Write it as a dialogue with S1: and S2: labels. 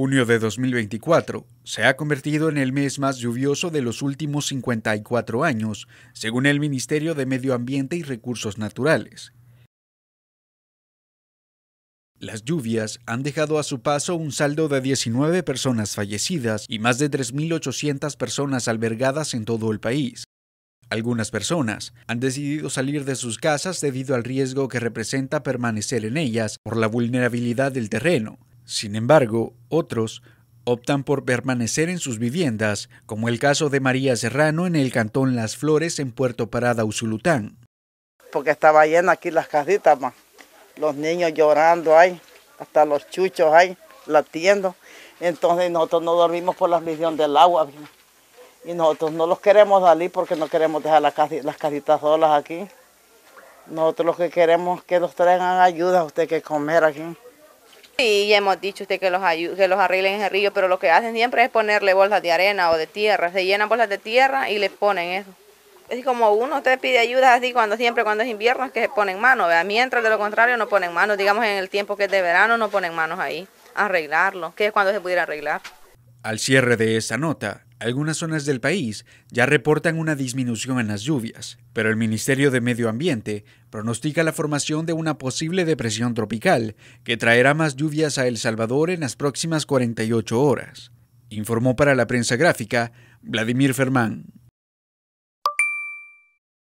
S1: Junio de 2024 se ha convertido en el mes más lluvioso de los últimos 54 años, según el Ministerio de Medio Ambiente y Recursos Naturales. Las lluvias han dejado a su paso un saldo de 19 personas fallecidas y más de 3.800 personas albergadas en todo el país. Algunas personas han decidido salir de sus casas debido al riesgo que representa permanecer en ellas por la vulnerabilidad del terreno, sin embargo, otros optan por permanecer en sus viviendas, como el caso de María Serrano en el cantón Las Flores en Puerto Parada, Usulután.
S2: Porque estaba llena aquí las casitas, los niños llorando ahí, hasta los chuchos ahí, latiendo. Entonces nosotros no dormimos por la misión del agua. Y nosotros no los queremos salir porque no queremos dejar las, las casitas solas aquí. Nosotros lo que queremos es que nos traigan ayuda a usted que comer aquí.
S3: Y ya hemos dicho usted que los, que los arreglen en el río, pero lo que hacen siempre es ponerle bolsas de arena o de tierra. Se llenan bolsas de tierra y les ponen eso. Es como uno, usted pide ayuda así cuando siempre, cuando es invierno, es que se ponen manos, Mientras de lo contrario no ponen manos, digamos en el tiempo que es de verano no ponen manos ahí, arreglarlo, que es cuando se pudiera arreglar.
S1: Al cierre de esa nota, algunas zonas del país ya reportan una disminución en las lluvias, pero el Ministerio de Medio Ambiente pronostica la formación de una posible depresión tropical que traerá más lluvias a El Salvador en las próximas 48 horas, informó para la prensa gráfica Vladimir Fermán.